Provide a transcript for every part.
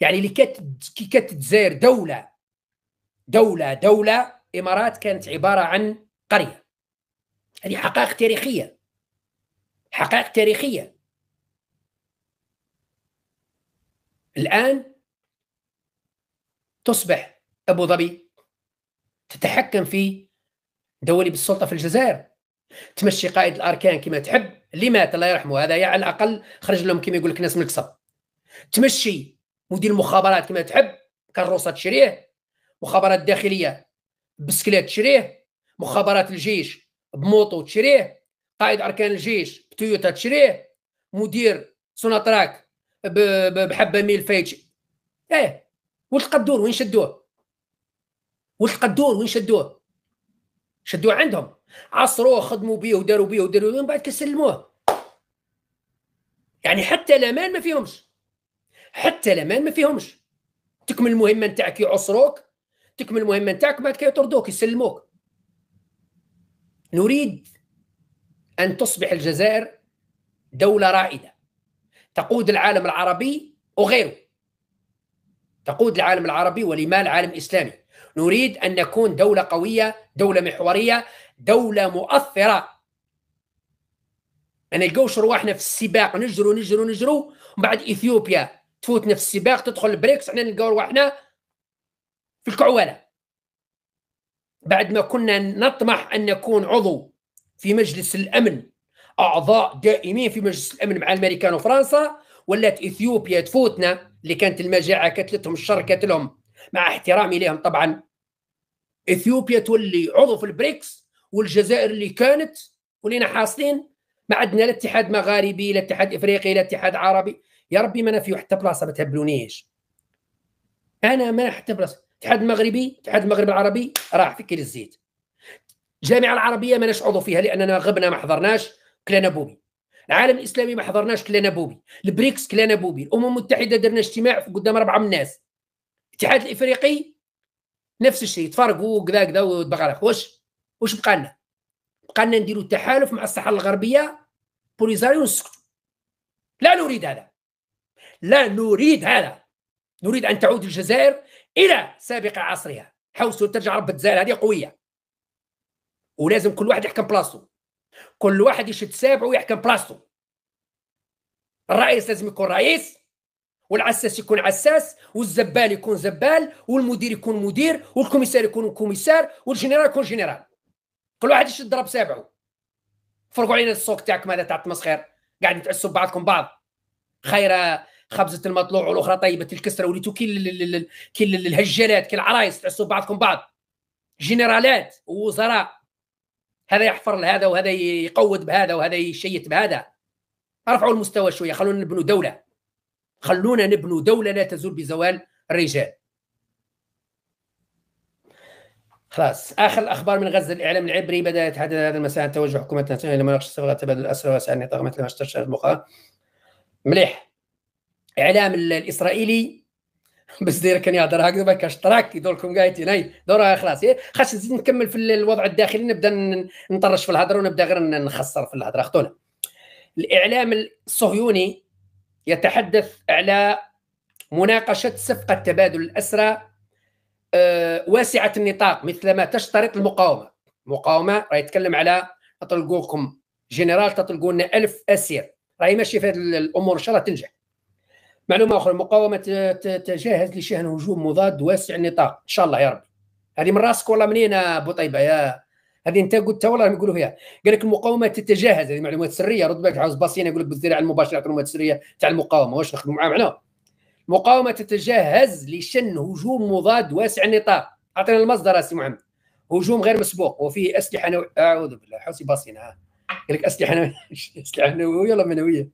يعني اللي كت كي كتتزاير دوله دوله دوله امارات كانت عباره عن قريه هذه حقائق تاريخيه حقائق تاريخيه الان تصبح ابو ظبي تتحكم في دولي بالسلطه في الجزائر تمشي قائد الاركان كما تحب لماذا الله يرحمه هذا يعني على الاقل خرج لهم كما يقول لك ناس من تمشي ودي المخابرات كما تحب كروسه تشريه مخابرات داخليه بسكلات تشريه مخابرات الجيش بموطو تشريه قائد اركان الجيش بتويوتا تشريه مدير سوناتراك بحبه ميل فايتش ايه وش قدور وين شدوه وش قدور وين شدوه شدوه عندهم عصروه خدموا بيه وداروا بيه وداروا بيه ومن بعد كسلموه يعني حتى الامان ما فيهمش حتى لمان ما فيهمش تكمل المهمه نتاعك يعصروك تكمل المهمه نتاعك بعد يطردوك يسلموك نريد ان تصبح الجزائر دوله رائده تقود العالم العربي وغيره تقود العالم العربي ولما العالم الاسلامي نريد ان نكون دوله قويه دوله محوريه دوله مؤثره ما نلقاوش رواحنا في السباق نجروا نجروا نجروا بعد اثيوبيا تفوتنا في السباق تدخل البريكس احنا نلقاو روحنا في الكعوله بعد ما كنا نطمح ان نكون عضو في مجلس الامن اعضاء دائمين في مجلس الامن مع الامريكان وفرنسا ولات اثيوبيا تفوتنا اللي كانت المجاعه كتلتهم الشر كتلهم مع احترامي لهم طبعا اثيوبيا تولي عضو في البريكس والجزائر اللي كانت ولينا حاصلين ما عندنا لا اتحاد مغاربي لا اتحاد افريقي لا اتحاد عربي يا ربي ما انا في حتى بلاصه ما تهبلونيش انا ما حتى بلاصه الاتحاد المغربي الاتحاد المغربي العربي راح في كيل الزيت الجامعه العربيه ما عضو فيها لاننا غبنا ما حضرناش كلنا بوبي العالم الاسلامي ما حضرناش كلنا بوبي البريكس كلنا بوبي الامم المتحده درنا اجتماع قدام اربعه من الناس الاتحاد الافريقي نفس الشيء تفرقوا كذا كذا وتبغرق واش واش بقى لنا بقى لنا نديروا تحالف مع الصحراء الغربيه بوليزاريو ونسكتوا لا نريد هذا لا نريد هذا نريد ان تعود الجزائر الى سابق عصرها حوسوا ترجع رب الجزائر هذه قويه ولازم كل واحد يحكم بلاصتو كل واحد يشد سابعه ويحكم بلاصتو الرئيس لازم يكون رئيس والعساس يكون عساس والزبال يكون زبال والمدير يكون مدير والكوميسار يكون كوميسار والجنرال يكون جنرال كل واحد يشد ضرب سابعه فرقوا علينا السوق تاعكم هذا تاع التمسخير قاعدين تعسوا بعضكم بعض خير خبزه المطلوع والاخرى طيبه الكسره وليتو كي كي الهجالات كي العرايس تعسوا بعضكم بعض جنرالات ووزراء هذا يحفر لهذا وهذا يقود بهذا وهذا يشيت بهذا ارفعوا المستوى شويه خلونا نبنوا دوله خلونا نبنوا دوله لا تزول بزوال الرجال خلاص اخر الاخبار من غزه الاعلام العبري بدا يتحدث هذا المساء عن توجه حكومتنا الى مناقشه صفقه تبادل الاسرى واسعى النطاق مثل ما اشترشت مليح الاعلام الاسرائيلي بس دير كان يهضر هكذا باش كاش تراك يدوركم كاع تيناي دورها خلاص إيه، خاص نزيد نكمل في الوضع الداخلي نبدا نطرش في الهضره ونبدا غير نخسر في الهضره خطونا الاعلام الصهيوني يتحدث على مناقشه صفقه تبادل الاسرى آه، واسعه النطاق مثلما تشترط المقاومه مقاومه راه يتكلم على تطلقوكم جنرال تطلقوا لنا 1000 اسير راهي ماشي في هذه الامور ان شاء الله تنجح معلومه اخرى المقاومه تتجهز لشهن هجوم مضاد واسع النطاق ان شاء الله يا رب هذه من راسك ولا منين طيبه يا هذه انت قلتها والله يقولوا فيها قال لك المقاومه تتجهز هذه معلومات سريه رد بالك عاوز باصين يقول لك بالذراع المباشره معلومات سريه تاع المقاومه واش نخدموا معاه معنا المقاومه تتجهز لشن هجوم مضاد واسع النطاق اعطينا المصدر سي محمد هجوم غير مسبوق وفيه اسلحه نو... اعوذ بالله حوسي ها قال لك اسلحه نو... اسلحه نوويه ولا منويه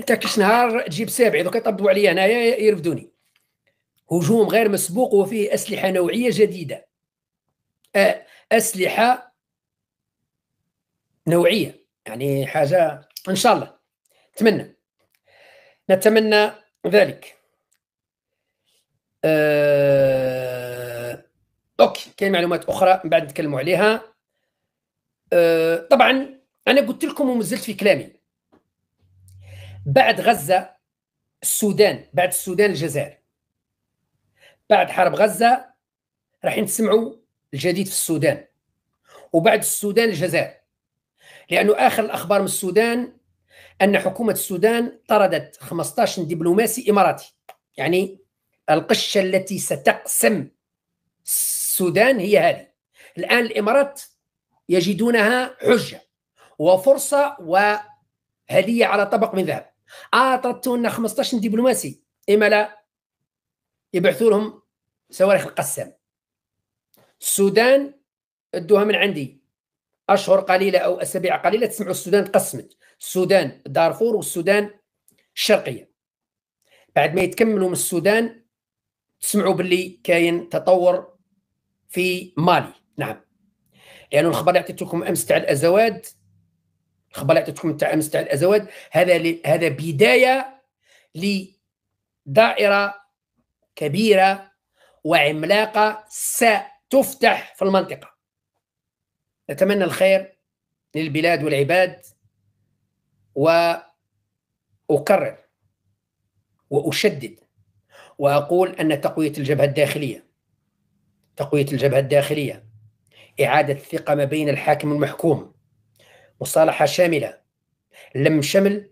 انت كش نهار تجيب سابع دوك يطبوا عليا هنايا يرفدوني هجوم غير مسبوق وفيه اسلحه نوعيه جديده اسلحه نوعيه يعني حاجه ان شاء الله نتمنى نتمنى ذلك أه... اوكي كاين معلومات اخرى من بعد نتكلموا عليها أه... طبعا انا قلت لكم ومازلت في كلامي بعد غزه السودان بعد السودان الجزائر بعد حرب غزه راح نسمعوا الجديد في السودان وبعد السودان الجزائر لانه اخر الاخبار من السودان ان حكومه السودان طردت 15 دبلوماسي اماراتي يعني القشه التي ستقسم السودان هي هذه الان الامارات يجدونها حجه وفرصه و هديه على طبق من ذهب أعطتوا لنا 15 دبلوماسي اما لا يبعثوا لهم صواريخ القسام السودان ادوها من عندي اشهر قليله او اسابيع قليله تسمعوا السودان تقسمت السودان دارفور والسودان الشرقيه بعد ما يتكملوا من السودان تسمعوا باللي كاين تطور في مالي نعم يعني الخبر اللي عطيت لكم امس تاع الازواد اللي عطيتكم تاع امس تاع الازواج هذا ل... هذا بدايه لدائره كبيره وعملاقه ستفتح في المنطقه نتمنى الخير للبلاد والعباد واكرر واشدد واقول ان تقويه الجبهه الداخليه تقويه الجبهه الداخليه اعاده الثقه ما بين الحاكم والمحكوم مصالحه شامله لم شمل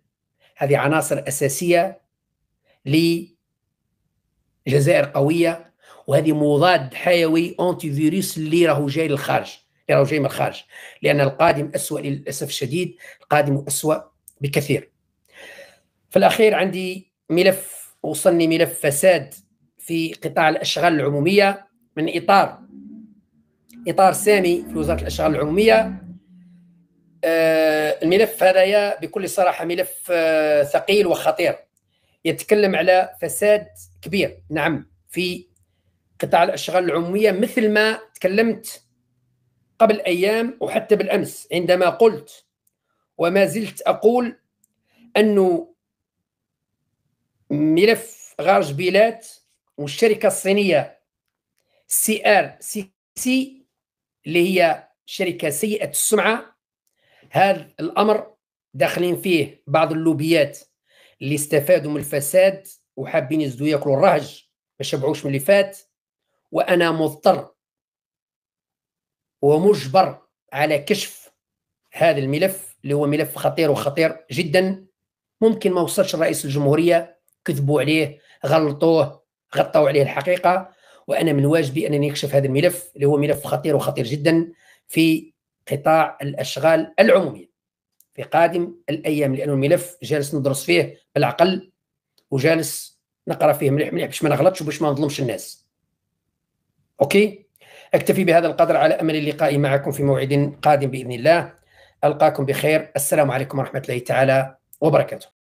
هذه عناصر اساسيه لجزائر قويه وهذه مضاد حيوي اونتي فيروس اللي راهو جاي للخارج اللي راهو جاي من الخارج لان القادم اسوء للاسف الشديد القادم اسوء بكثير في الاخير عندي ملف وصلني ملف فساد في قطاع الاشغال العموميه من اطار اطار سامي في وزاره الاشغال العموميه آه، الملف هذايا بكل صراحه ملف آه، ثقيل وخطير يتكلم على فساد كبير نعم في قطاع الاشغال العموميه مثل ما تكلمت قبل ايام وحتى بالامس عندما قلت وما زلت اقول انه ملف غارج بيلات والشركه الصينيه سي ار سي سي اللي هي شركه سيئه السمعه هذا الامر داخلين فيه بعض اللوبيات اللي استفادوا من الفساد وحابين يزدوا ياكلوا الرهج ما شبعوش من اللي فات وانا مضطر ومجبر على كشف هذا الملف اللي هو ملف خطير وخطير جدا ممكن ما وصلش رئيس الجمهوريه كذبوا عليه غلطوه غطوا عليه الحقيقه وانا من واجبي انني اكشف هذا الملف اللي هو ملف خطير وخطير جدا في قطاع الاشغال العموميه في قادم الايام لانه الملف جالس ندرس فيه بالعقل وجالس نقرا فيه مليح مليح باش ما نغلطش وباش ما نظلمش الناس اوكي اكتفي بهذا القدر على امل اللقاء معكم في موعد قادم باذن الله القاكم بخير السلام عليكم ورحمه الله تعالى وبركاته